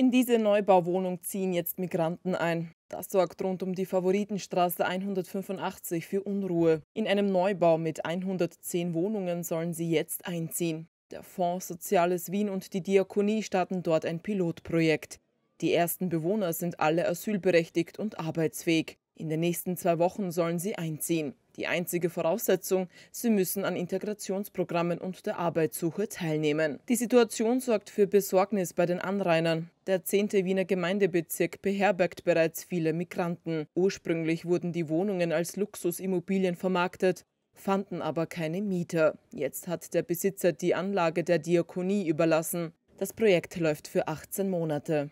In diese Neubauwohnung ziehen jetzt Migranten ein. Das sorgt rund um die Favoritenstraße 185 für Unruhe. In einem Neubau mit 110 Wohnungen sollen sie jetzt einziehen. Der Fonds Soziales Wien und die Diakonie starten dort ein Pilotprojekt. Die ersten Bewohner sind alle asylberechtigt und arbeitsfähig. In den nächsten zwei Wochen sollen sie einziehen. Die einzige Voraussetzung, sie müssen an Integrationsprogrammen und der Arbeitssuche teilnehmen. Die Situation sorgt für Besorgnis bei den Anrainern. Der 10. Wiener Gemeindebezirk beherbergt bereits viele Migranten. Ursprünglich wurden die Wohnungen als Luxusimmobilien vermarktet, fanden aber keine Mieter. Jetzt hat der Besitzer die Anlage der Diakonie überlassen. Das Projekt läuft für 18 Monate.